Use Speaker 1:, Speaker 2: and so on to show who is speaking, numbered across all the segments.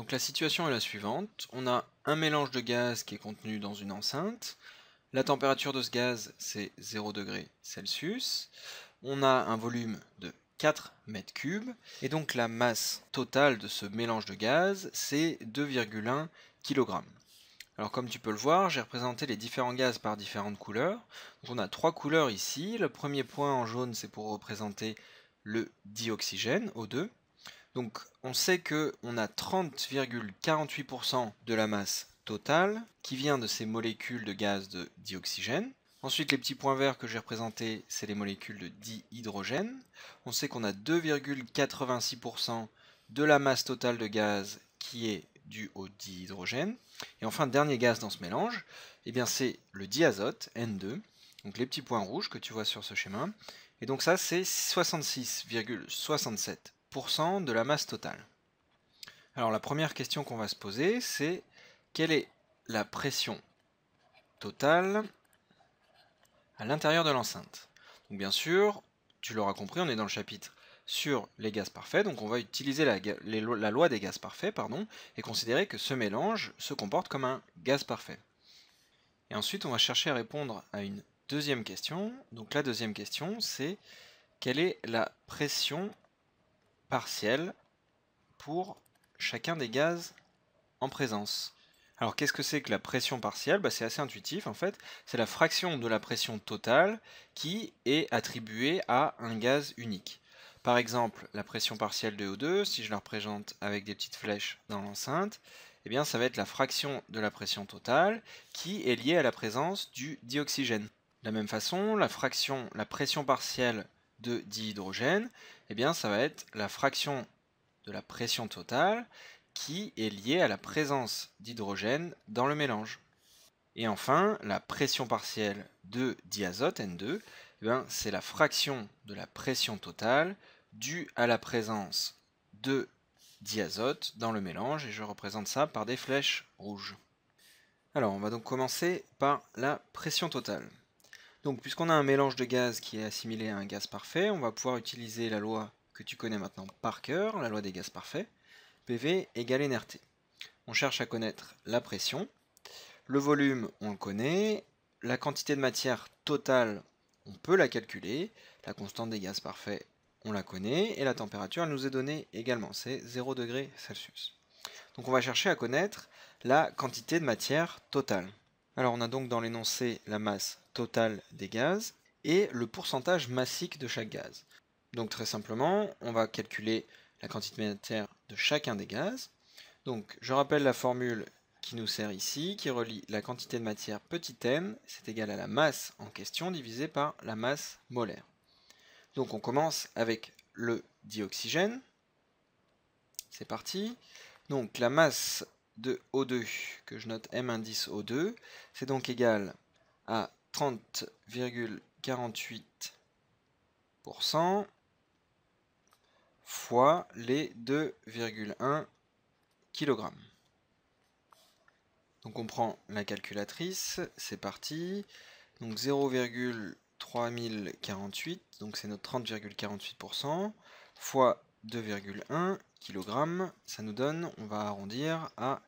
Speaker 1: Donc la situation est la suivante. On a un mélange de gaz qui est contenu dans une enceinte. La température de ce gaz, c'est 0 degré Celsius. On a un volume de 4 mètres cubes. Et donc la masse totale de ce mélange de gaz, c'est 2,1 kg. Alors comme tu peux le voir, j'ai représenté les différents gaz par différentes couleurs. on a trois couleurs ici. Le premier point en jaune, c'est pour représenter le dioxygène, O2. Donc on sait qu'on a 30,48% de la masse totale qui vient de ces molécules de gaz de dioxygène. Ensuite, les petits points verts que j'ai représentés, c'est les molécules de dihydrogène. On sait qu'on a 2,86% de la masse totale de gaz qui est due au dihydrogène. Et enfin, dernier gaz dans ce mélange, eh c'est le diazote, N2, donc les petits points rouges que tu vois sur ce schéma. Et donc ça, c'est 66,67 de la masse totale. Alors la première question qu'on va se poser, c'est quelle est la pression totale à l'intérieur de l'enceinte Donc bien sûr, tu l'auras compris, on est dans le chapitre sur les gaz parfaits, donc on va utiliser la, la, loi des gaz parfaits pardon, et considérer que ce mélange se comporte comme un gaz parfait. Et ensuite, on va chercher à répondre à une deuxième question. Donc la deuxième question, c'est quelle est la pression partielle pour chacun des gaz en présence. Alors qu'est-ce que c'est que la pression partielle bah, C'est assez intuitif en fait. C'est la fraction de la pression totale qui est attribuée à un gaz unique. Par exemple, la pression partielle de O2, si je la représente avec des petites flèches dans l'enceinte, eh bien ça va être la fraction de la pression totale qui est liée à la présence du dioxygène. De la même façon, la fraction, la pression partielle de dihydrogène, eh bien ça va être la fraction de la pression totale qui est liée à la présence d'hydrogène dans le mélange. Et enfin, la pression partielle de diazote N2, eh c'est la fraction de la pression totale due à la présence de diazote dans le mélange, et je représente ça par des flèches rouges. Alors, on va donc commencer par la pression totale. Donc puisqu'on a un mélange de gaz qui est assimilé à un gaz parfait, on va pouvoir utiliser la loi que tu connais maintenant par cœur, la loi des gaz parfaits, PV égale nRT. On cherche à connaître la pression, le volume on le connaît, la quantité de matière totale on peut la calculer, la constante des gaz parfaits on la connaît, et la température elle nous est donnée également, c'est 0 degré Celsius. Donc on va chercher à connaître la quantité de matière totale. Alors on a donc dans l'énoncé la masse total des gaz et le pourcentage massique de chaque gaz. Donc très simplement, on va calculer la quantité matière de chacun des gaz. Donc je rappelle la formule qui nous sert ici, qui relie la quantité de matière petit n, c'est égal à la masse en question divisée par la masse molaire. Donc on commence avec le dioxygène. C'est parti. Donc la masse de O2, que je note M indice O2, c'est donc égal à 30,48% fois les 2,1 kg. Donc on prend la calculatrice, c'est parti. Donc 0,3048, donc c'est notre 30,48%, fois 2,1 kg, ça nous donne, on va arrondir à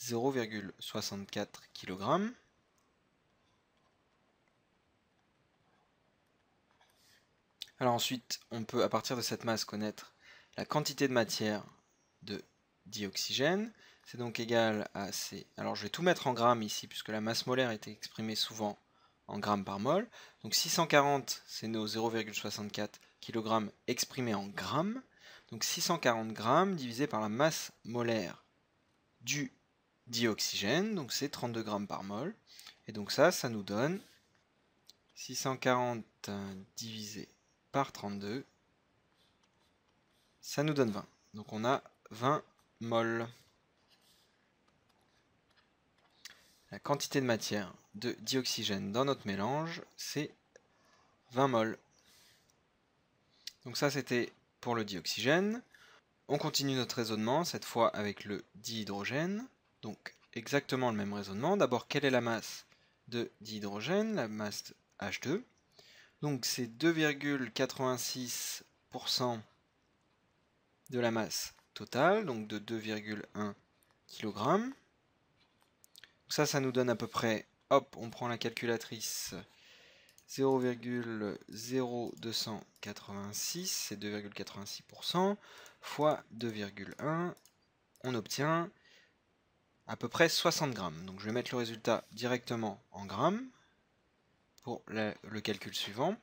Speaker 1: 0,64 kg. Alors ensuite, on peut à partir de cette masse connaître la quantité de matière de dioxygène. C'est donc égal à C. Alors je vais tout mettre en grammes ici, puisque la masse molaire est exprimée souvent en grammes par mol. Donc 640, c'est nos 0,64 kg exprimés en grammes. Donc 640 grammes divisé par la masse molaire du dioxygène, donc c'est 32 grammes par mol. Et donc ça, ça nous donne 640 divisé par 32, ça nous donne 20. Donc on a 20 mol. La quantité de matière de dioxygène dans notre mélange, c'est 20 mol. Donc ça, c'était pour le dioxygène. On continue notre raisonnement, cette fois avec le dihydrogène. Donc exactement le même raisonnement. D'abord, quelle est la masse de dihydrogène La masse H2. Donc c'est 2,86% de la masse totale, donc de 2,1 kg. Ça, ça nous donne à peu près, hop, on prend la calculatrice 0,0286, c'est 2,86%, fois 2,1, on obtient à peu près 60 grammes. Donc je vais mettre le résultat directement en grammes, pour le, calcul suivant.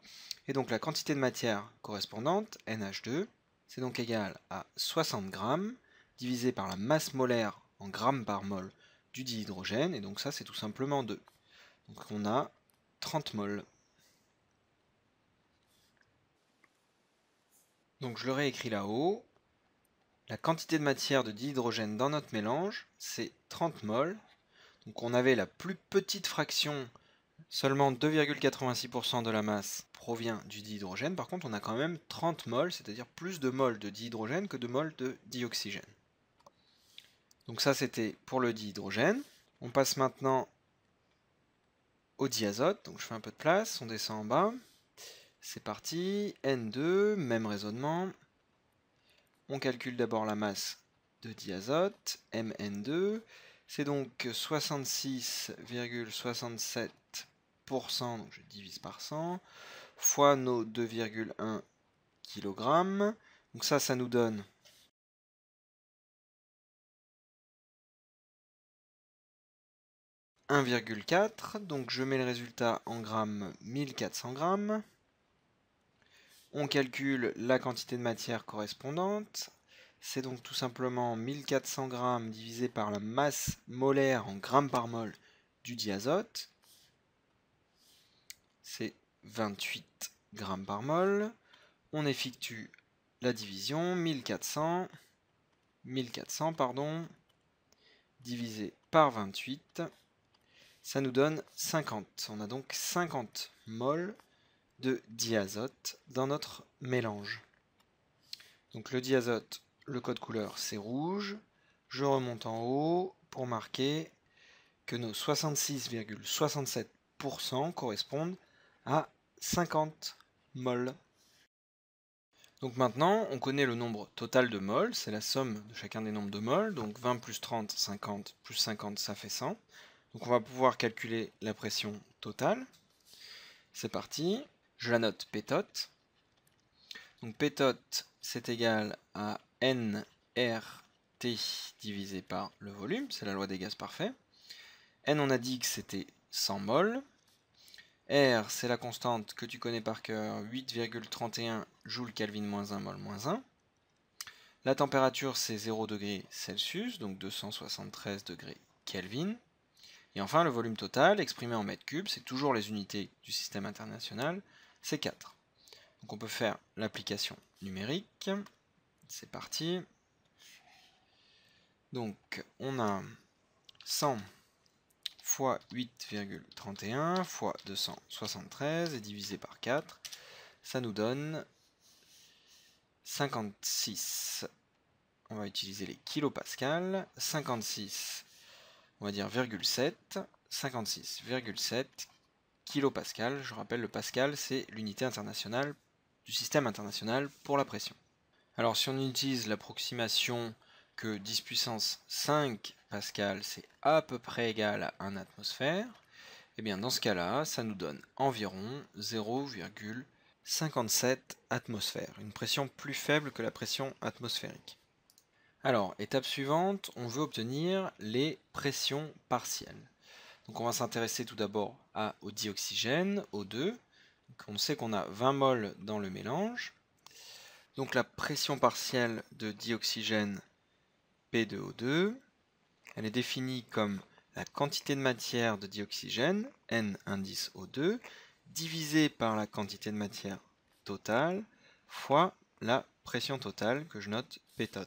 Speaker 1: Et donc la quantité de matière correspondante, NH2, c'est donc égal à 60 grammes divisé par la masse molaire en grammes par mol du dihydrogène, et donc ça c'est tout simplement 2. Donc on a 30 mol. Donc je le réécris là-haut. La quantité de matière de dihydrogène dans notre mélange, c'est 30 mol. Donc on avait la plus petite fraction Seulement 2,86% de la masse provient du dihydrogène, par contre on a quand même 30 moles, c'est-à-dire plus de moles de dihydrogène que de moles de dioxygène. Donc ça c'était pour le dihydrogène. On passe maintenant au diazote, donc je fais un peu de place, on descend en bas. C'est parti, N2, même raisonnement. On calcule d'abord la masse de diazote, Mn2. C'est donc 66,67 donc je divise par 100, fois nos 2,1 kg. Donc ça, ça nous donne « 1,4 », donc je mets le résultat en grammes, 1400 g, On calcule la quantité de matière correspondante. C'est donc tout simplement 1400 grammes divisé par la masse molaire en grammes par mol du diazote c'est 28 grammes par mol. On effectue la division 1400 1400 pardon divisé par 28 ça nous donne 50 on a donc 50 mol de diazote dans notre mélange donc le diazote le code couleur c'est rouge je remonte en haut pour marquer que nos 66,67% correspondent à 50 mol. Donc maintenant, on connaît le nombre total de mol, c'est la somme de chacun des nombres de mol, donc 20 plus 30, 50, plus 50, ça fait 100. Donc on va pouvoir calculer la pression totale. C'est parti, je la note tot. Donc tot c'est égal à NRT divisé par le volume, c'est la loi des gaz parfaits. N, on a dit que c'était 100 mol, R, c'est la constante que tu connais par cœur, 8,31 joules Kelvin moins 1 mol moins 1. La température, c'est 0 degré Celsius, donc 273 degrés Kelvin. Et enfin, le volume total, exprimé en mètres cubes, c'est toujours les unités du système international, c'est 4. Donc on peut faire l'application numérique. C'est parti. Donc on a 100 fois 8,31 fois 273 et divisé par 4, ça nous donne 56. On va utiliser les kilopascals, 56, on va dire 0,7. 56,7 kilopascal. Je rappelle, le pascal, c'est l'unité internationale du système international pour la pression. Alors si on utilise l'approximation que 10 puissance 5 pascal, c'est à peu près égal à 1 atmosphère, et eh bien dans ce cas-là, ça nous donne environ 0,57 atmosphères, une pression plus faible que la pression atmosphérique. Alors, étape suivante, on veut obtenir les pressions partielles. Donc on va s'intéresser tout d'abord au dioxygène, O2. on sait qu'on a 20 mol dans le mélange. Donc la pression partielle de dioxygène P2O2 elle est définie comme la quantité de matière de dioxygène, N indice O2, divisée par la quantité de matière totale, fois la pression totale que je note tot.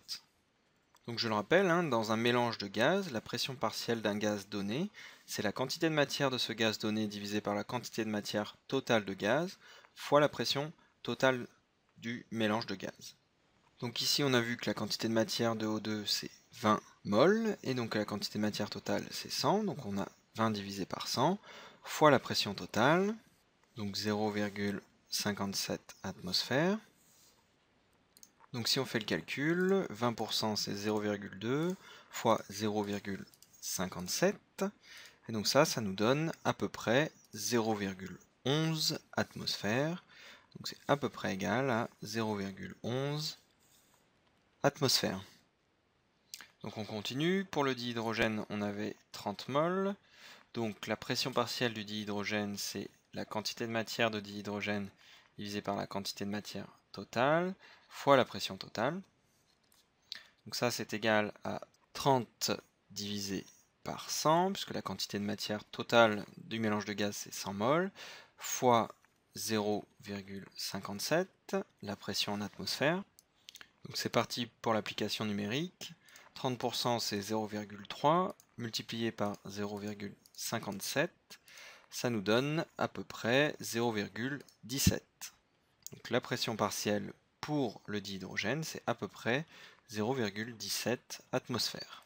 Speaker 1: Donc je le rappelle, hein, dans un mélange de gaz, la pression partielle d'un gaz donné, c'est la quantité de matière de ce gaz donné divisée par la quantité de matière totale de gaz, fois la pression totale du mélange de gaz. Donc ici on a vu que la quantité de matière de O2 c'est 20 mol, et donc la quantité matière totale c'est 100, donc on a 20 divisé par 100, fois la pression totale, donc 0,57 atmosphère. Donc si on fait le calcul, 20% c'est 0,2 fois 0,57, et donc ça, ça nous donne à peu près 0,11 atmosphère, donc c'est à peu près égal à 0,11 atmosphère. Donc on continue. Pour le dihydrogène, on avait 30 moles. Donc la pression partielle du dihydrogène, c'est la quantité de matière de dihydrogène divisée par la quantité de matière totale fois la pression totale. Donc ça, c'est égal à 30 divisé par 100, puisque la quantité de matière totale du mélange de gaz, c'est 100 moles, fois 0,57, la pression en atmosphère. Donc c'est parti pour l'application numérique. 30% c'est 0,3 multiplié par 0,57, ça nous donne à peu près 0,17. Donc la pression partielle pour le dihydrogène, c'est à peu près 0,17 atmosphère.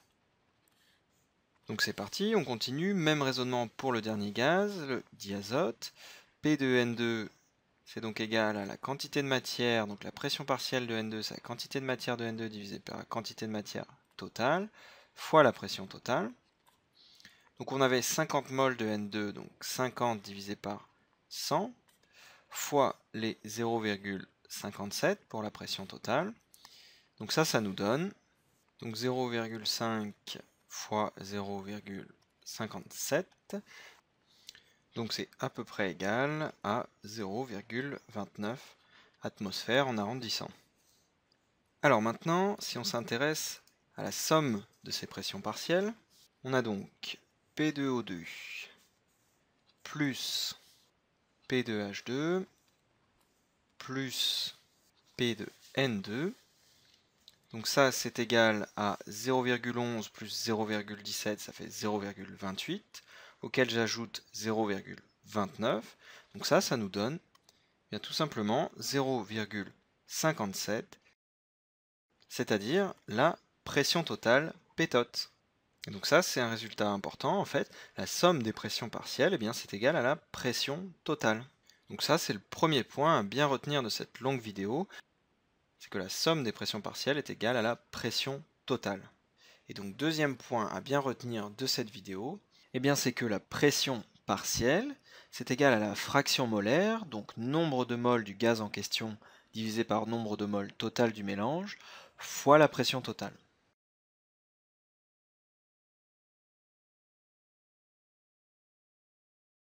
Speaker 1: Donc c'est parti, on continue, même raisonnement pour le dernier gaz, le diazote. P2N2, c'est donc égal à la quantité de matière, donc la pression partielle de N2, c'est la quantité de matière de N2 divisé par la quantité de matière totale fois la pression totale. Donc on avait 50 mol de N2, donc 50 divisé par 100, fois les 0,57 pour la pression totale. Donc ça, ça nous donne 0,5 fois 0,57. Donc c'est à peu près égal à 0,29 atmosphère en arrondissant. Alors maintenant, si on s'intéresse à la somme de ces pressions partielles. On a donc P2O2 plus P2H2 plus P2N2. Donc ça, c'est égal à 0,11 plus 0,17, ça fait 0,28, auquel j'ajoute 0,29. Donc ça, ça nous donne eh bien, tout simplement 0,57, c'est-à-dire la pression totale, pétote. Et donc ça, c'est un résultat important. En fait, la somme des pressions partielles, eh bien, c'est égal à la pression totale. Donc ça, c'est le premier point à bien retenir de cette longue vidéo, c'est que la somme des pressions partielles est égale à la pression totale. Et donc deuxième point à bien retenir de cette vidéo, eh bien c'est que la pression partielle, c'est égal à la fraction molaire, donc nombre de moles du gaz en question divisé par nombre de moles total du mélange, fois la pression totale.